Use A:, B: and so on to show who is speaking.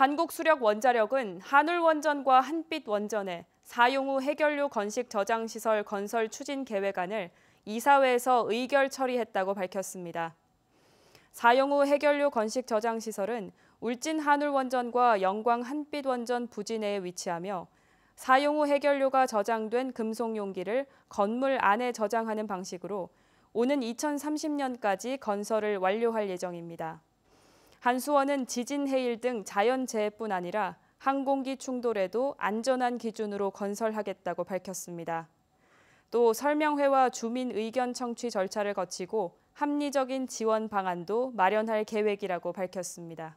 A: 한국수력원자력은 한울원전과 한빛원전에 사용 후 해결료 건식 저장시설 건설 추진 계획안을 이사회에서 의결 처리했다고 밝혔습니다. 사용 후 해결료 건식 저장시설은 울진 한울원전과 영광 한빛원전 부지내에 위치하며 사용 후 해결료가 저장된 금속 용기를 건물 안에 저장하는 방식으로 오는 2030년까지 건설을 완료할 예정입니다. 한수원은 지진 해일 등 자연재해뿐 아니라 항공기 충돌에도 안전한 기준으로 건설하겠다고 밝혔습니다. 또 설명회와 주민 의견 청취 절차를 거치고 합리적인 지원 방안도 마련할 계획이라고 밝혔습니다.